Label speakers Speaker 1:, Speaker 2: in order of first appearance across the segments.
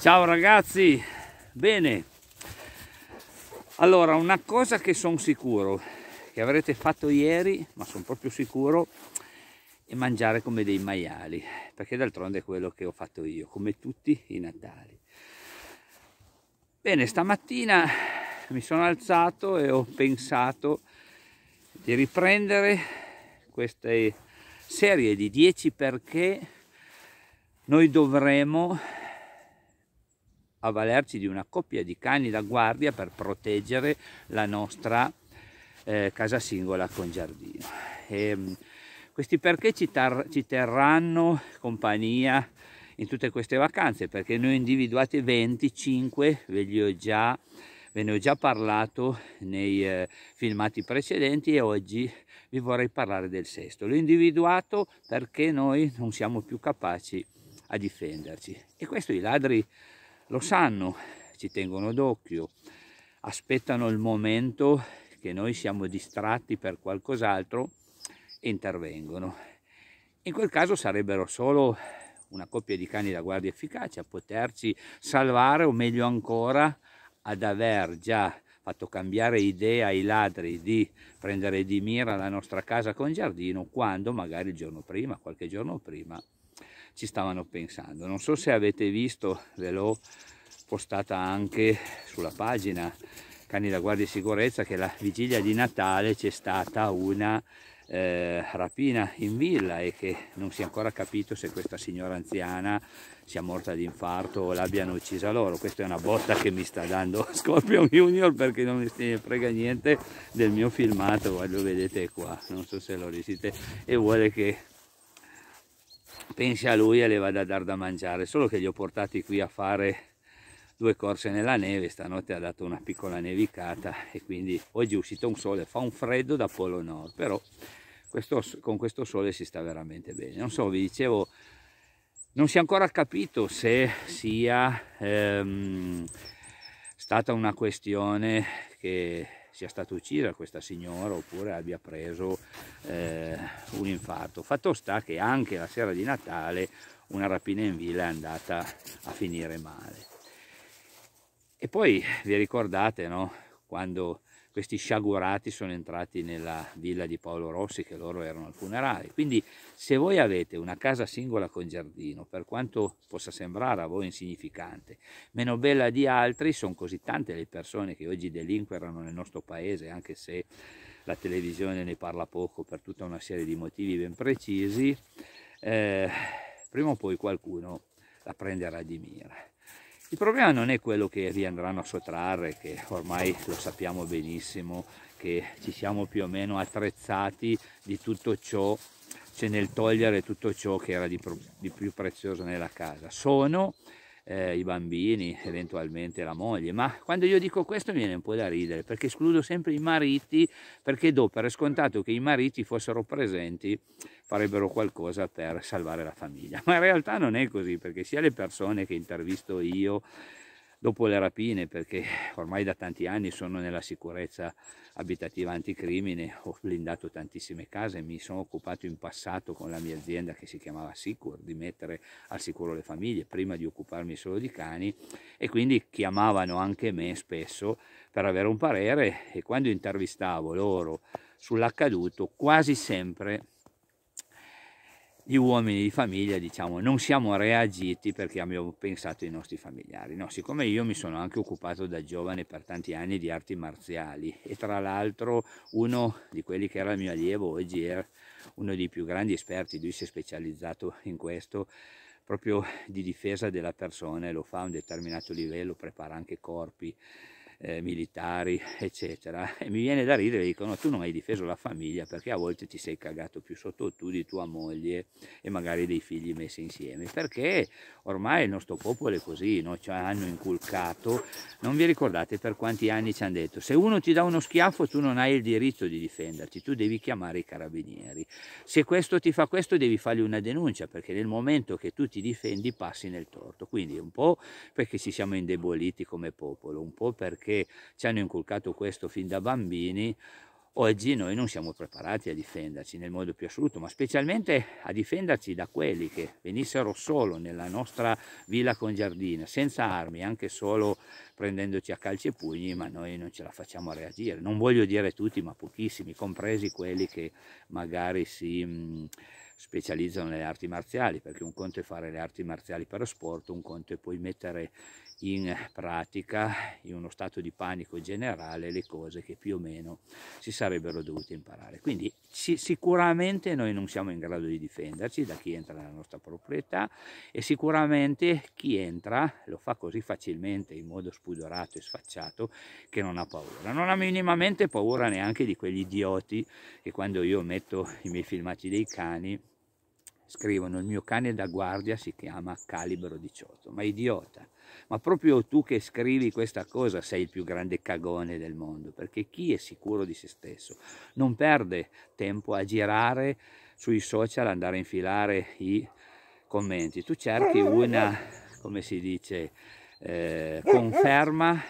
Speaker 1: ciao ragazzi bene allora una cosa che sono sicuro che avrete fatto ieri ma sono proprio sicuro è mangiare come dei maiali perché d'altronde è quello che ho fatto io come tutti i natali bene stamattina mi sono alzato e ho pensato di riprendere queste serie di 10 perché noi dovremo avvalerci di una coppia di cani da guardia per proteggere la nostra eh, casa singola con giardino. E, ehm, questi perché ci, ci terranno compagnia in tutte queste vacanze perché ne ho individuate 25 ve, li ho già, ve ne ho già parlato nei eh, filmati precedenti e oggi vi vorrei parlare del sesto l'ho individuato perché noi non siamo più capaci a difenderci e questo i ladri lo sanno, ci tengono d'occhio, aspettano il momento che noi siamo distratti per qualcos'altro e intervengono. In quel caso sarebbero solo una coppia di cani da guardia efficace a poterci salvare o meglio ancora ad aver già fatto cambiare idea ai ladri di prendere di mira la nostra casa con giardino quando magari il giorno prima, qualche giorno prima, ci stavano pensando. Non so se avete visto, ve l'ho postata anche sulla pagina Cani da Guardia di Sicurezza, che la vigilia di Natale c'è stata una eh, rapina in villa e che non si è ancora capito se questa signora anziana sia morta di infarto o l'abbiano uccisa loro. Questa è una botta che mi sta dando Scorpion Junior perché non mi frega niente del mio filmato, lo vedete qua, non so se lo riuscite e vuole che pensi a lui e le vado a dar da mangiare solo che li ho portati qui a fare due corse nella neve stanotte ha dato una piccola nevicata e quindi oggi è uscito un sole fa un freddo da polo nord però questo, con questo sole si sta veramente bene non so vi dicevo non si è ancora capito se sia ehm, stata una questione che sia stata uccisa questa signora oppure abbia preso eh, un infarto. Fatto sta che anche la sera di Natale una rapina in villa è andata a finire male. E poi vi ricordate no? quando questi sciagurati sono entrati nella villa di Paolo Rossi che loro erano al funerale. Quindi se voi avete una casa singola con giardino, per quanto possa sembrare a voi insignificante, meno bella di altri, sono così tante le persone che oggi delinquerano nel nostro paese, anche se la televisione ne parla poco per tutta una serie di motivi ben precisi, eh, prima o poi qualcuno la prenderà di mira. Il problema non è quello che vi andranno a sottrarre, che ormai lo sappiamo benissimo, che ci siamo più o meno attrezzati di tutto ciò, cioè nel togliere tutto ciò che era di, di più prezioso nella casa. Sono eh, i bambini, eventualmente la moglie, ma quando io dico questo mi viene un po' da ridere perché escludo sempre i mariti perché do per scontato che i mariti fossero presenti farebbero qualcosa per salvare la famiglia, ma in realtà non è così perché sia le persone che intervisto io dopo le rapine perché ormai da tanti anni sono nella sicurezza abitativa anticrimine, ho blindato tantissime case, mi sono occupato in passato con la mia azienda che si chiamava Sicur di mettere al sicuro le famiglie prima di occuparmi solo di cani e quindi chiamavano anche me spesso per avere un parere e quando intervistavo loro sull'accaduto quasi sempre gli uomini di famiglia diciamo non siamo reagiti perché abbiamo pensato ai nostri familiari no siccome io mi sono anche occupato da giovane per tanti anni di arti marziali e tra l'altro uno di quelli che era il mio allievo oggi era uno dei più grandi esperti lui si è specializzato in questo proprio di difesa della persona e lo fa a un determinato livello prepara anche corpi eh, militari, eccetera. E mi viene da ridere, dicono tu non hai difeso la famiglia perché a volte ti sei cagato più sotto tu di tua moglie e magari dei figli messi insieme, perché ormai il nostro popolo è così, no? cioè, hanno inculcato, non vi ricordate per quanti anni ci hanno detto, se uno ti dà uno schiaffo tu non hai il diritto di difenderti, tu devi chiamare i carabinieri, se questo ti fa questo devi fargli una denuncia perché nel momento che tu ti difendi passi nel torto, quindi un po' perché ci siamo indeboliti come popolo, un po' perché perché ci hanno inculcato questo fin da bambini, oggi noi non siamo preparati a difenderci nel modo più assoluto, ma specialmente a difenderci da quelli che venissero solo nella nostra villa con giardino, senza armi, anche solo prendendoci a calci e pugni, ma noi non ce la facciamo a reagire. Non voglio dire tutti, ma pochissimi, compresi quelli che magari si... Mh, specializzano nelle arti marziali, perché un conto è fare le arti marziali per sport, un conto è poi mettere in pratica, in uno stato di panico generale, le cose che più o meno si sarebbero dovute imparare. Quindi ci, sicuramente noi non siamo in grado di difenderci da chi entra nella nostra proprietà e sicuramente chi entra lo fa così facilmente, in modo spudorato e sfacciato, che non ha paura. Non ha minimamente paura neanche di quegli idioti che quando io metto i miei filmati dei cani Scrivono, il mio cane da guardia si chiama Calibro 18. Ma idiota, ma proprio tu che scrivi questa cosa sei il più grande cagone del mondo, perché chi è sicuro di se stesso non perde tempo a girare sui social, andare a infilare i commenti. Tu cerchi una, come si dice, eh, conferma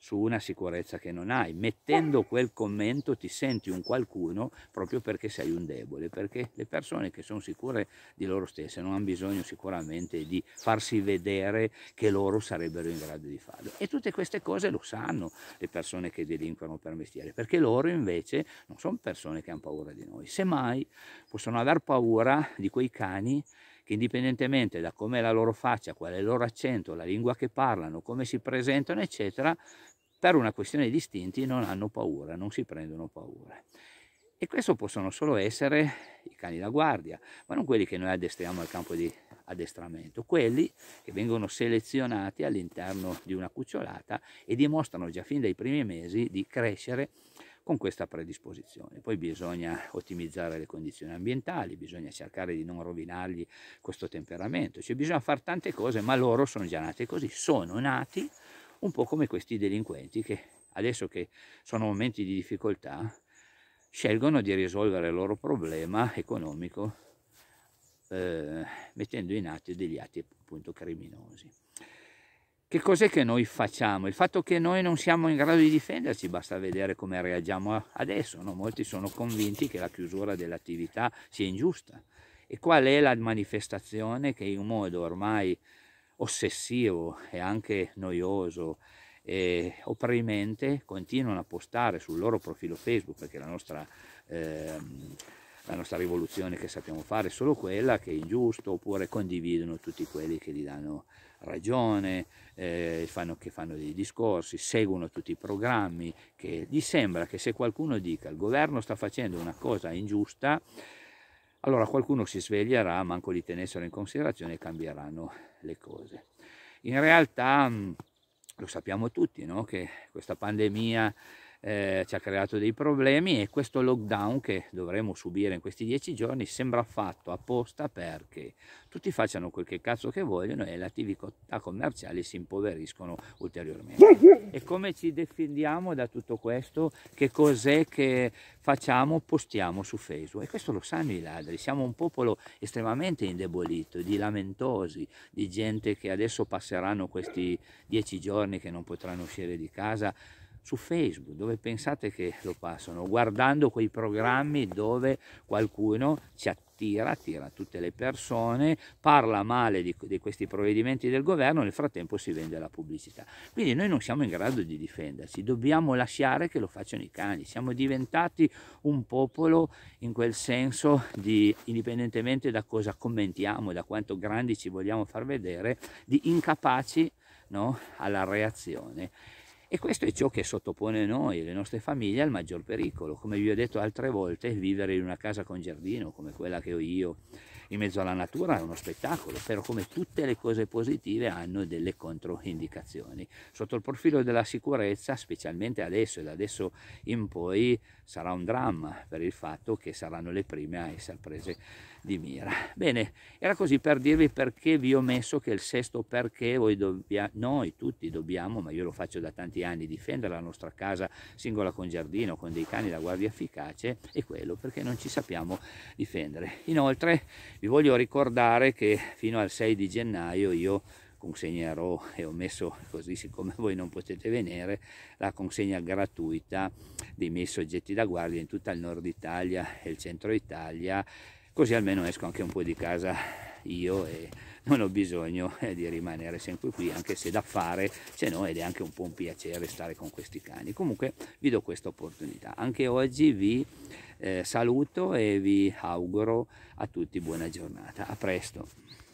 Speaker 1: su una sicurezza che non hai. Mettendo quel commento ti senti un qualcuno proprio perché sei un debole, perché le persone che sono sicure di loro stesse non hanno bisogno sicuramente di farsi vedere che loro sarebbero in grado di farlo. E tutte queste cose lo sanno le persone che delinquono per mestiere, perché loro invece non sono persone che hanno paura di noi, semmai possono aver paura di quei cani che indipendentemente da com'è la loro faccia, qual è il loro accento, la lingua che parlano, come si presentano, eccetera, per una questione di istinti non hanno paura, non si prendono paura. E questo possono solo essere i cani da guardia, ma non quelli che noi addestriamo al campo di addestramento, quelli che vengono selezionati all'interno di una cucciolata e dimostrano già fin dai primi mesi di crescere con questa predisposizione. Poi bisogna ottimizzare le condizioni ambientali, bisogna cercare di non rovinargli questo temperamento, cioè bisogna fare tante cose, ma loro sono già nati così, sono nati un po' come questi delinquenti che adesso che sono momenti di difficoltà scelgono di risolvere il loro problema economico eh, mettendo in atto degli atti appunto criminosi che cos'è che noi facciamo? Il fatto che noi non siamo in grado di difenderci, basta vedere come reagiamo adesso. No? Molti sono convinti che la chiusura dell'attività sia ingiusta. E qual è la manifestazione che in un modo ormai ossessivo e anche noioso e opprimente continuano a postare sul loro profilo Facebook, perché la nostra... Ehm, la nostra rivoluzione che sappiamo fare è solo quella che è ingiusta, oppure condividono tutti quelli che gli danno ragione, eh, fanno, che fanno dei discorsi, seguono tutti i programmi, che gli sembra che se qualcuno dica il governo sta facendo una cosa ingiusta, allora qualcuno si sveglierà, manco li tenessero in considerazione e cambieranno le cose. In realtà lo sappiamo tutti no? che questa pandemia eh, ci ha creato dei problemi e questo lockdown che dovremo subire in questi dieci giorni sembra fatto apposta perché tutti facciano quel che cazzo che vogliono e le attività commerciali si impoveriscono ulteriormente. E come ci difendiamo da tutto questo? Che cos'è che facciamo? Postiamo su Facebook. E questo lo sanno i ladri, siamo un popolo estremamente indebolito, di lamentosi, di gente che adesso passeranno questi dieci giorni che non potranno uscire di casa su Facebook, dove pensate che lo passano? Guardando quei programmi dove qualcuno ci attira, attira tutte le persone, parla male di, di questi provvedimenti del governo, nel frattempo si vende la pubblicità. Quindi noi non siamo in grado di difenderci, dobbiamo lasciare che lo facciano i cani, siamo diventati un popolo in quel senso di, indipendentemente da cosa commentiamo, da quanto grandi ci vogliamo far vedere, di incapaci no, alla reazione e questo è ciò che sottopone noi, le nostre famiglie, al maggior pericolo. Come vi ho detto altre volte, vivere in una casa con giardino come quella che ho io in mezzo alla natura è uno spettacolo, però come tutte le cose positive hanno delle controindicazioni. Sotto il profilo della sicurezza, specialmente adesso e da adesso in poi, sarà un dramma per il fatto che saranno le prime a essere prese di mira. Bene, era così per dirvi perché vi ho messo che il sesto perché dobbia, noi tutti dobbiamo, ma io lo faccio da tanti anni, difendere la nostra casa singola con giardino, con dei cani da guardia efficace, è quello perché non ci sappiamo difendere. Inoltre vi voglio ricordare che fino al 6 di gennaio io consegnerò e ho messo così siccome voi non potete venire la consegna gratuita dei miei soggetti da guardia in tutta il nord Italia e il centro Italia così almeno esco anche un po' di casa io e non ho bisogno eh, di rimanere sempre qui anche se da fare se no ed è anche un po' un piacere stare con questi cani comunque vi do questa opportunità anche oggi vi eh, saluto e vi auguro a tutti buona giornata a presto